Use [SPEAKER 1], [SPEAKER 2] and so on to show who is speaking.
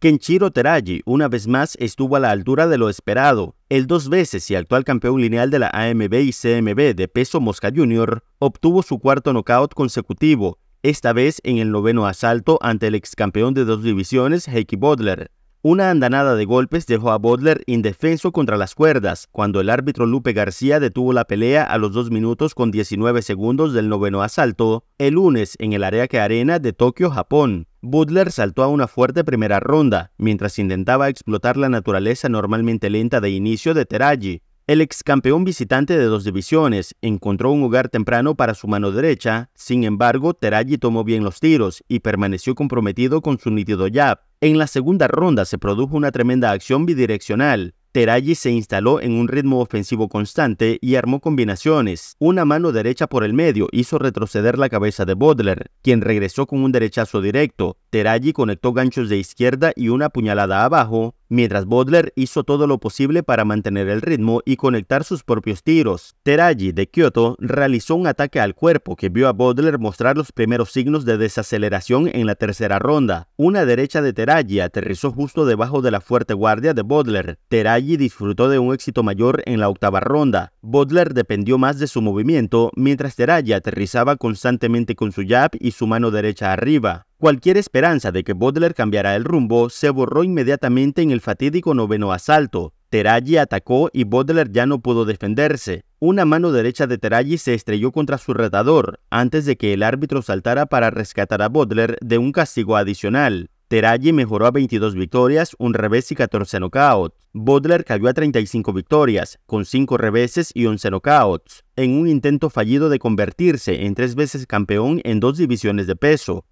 [SPEAKER 1] Kenshiro Teragi una vez más estuvo a la altura de lo esperado. El dos veces y actual campeón lineal de la AMB y CMB de peso Mosca Jr. obtuvo su cuarto nocaut consecutivo, esta vez en el noveno asalto ante el ex campeón de dos divisiones Heikki Bodler Una andanada de golpes dejó a Butler indefenso contra las cuerdas, cuando el árbitro Lupe García detuvo la pelea a los 2 minutos con 19 segundos del noveno asalto, el lunes en el que Arena de Tokio, Japón. Butler saltó a una fuerte primera ronda, mientras intentaba explotar la naturaleza normalmente lenta de inicio de Teraji. El ex campeón visitante de dos divisiones encontró un hogar temprano para su mano derecha, sin embargo, Teraji tomó bien los tiros y permaneció comprometido con su nítido jab. En la segunda ronda se produjo una tremenda acción bidireccional, Teragi se instaló en un ritmo ofensivo constante y armó combinaciones. Una mano derecha por el medio hizo retroceder la cabeza de Butler, quien regresó con un derechazo directo. Teragi conectó ganchos de izquierda y una puñalada abajo, mientras Butler hizo todo lo posible para mantener el ritmo y conectar sus propios tiros. Teraji de Kyoto realizó un ataque al cuerpo que vio a Butler mostrar los primeros signos de desaceleración en la tercera ronda. Una derecha de Teraji aterrizó justo debajo de la fuerte guardia de Butler. Teraji disfrutó de un éxito mayor en la octava ronda. Butler dependió más de su movimiento, mientras Teraji aterrizaba constantemente con su jab y su mano derecha arriba. Cualquier esperanza de que Butler cambiara el rumbo se borró inmediatamente en el fatídico noveno asalto. Teragi atacó y Butler ya no pudo defenderse. Una mano derecha de Teragi se estrelló contra su retador antes de que el árbitro saltara para rescatar a Butler de un castigo adicional. Teragi mejoró a 22 victorias, un revés y 14 nocauts. Butler cayó a 35 victorias, con 5 reveses y 11 nocauts, en un intento fallido de convertirse en tres veces campeón en dos divisiones de peso.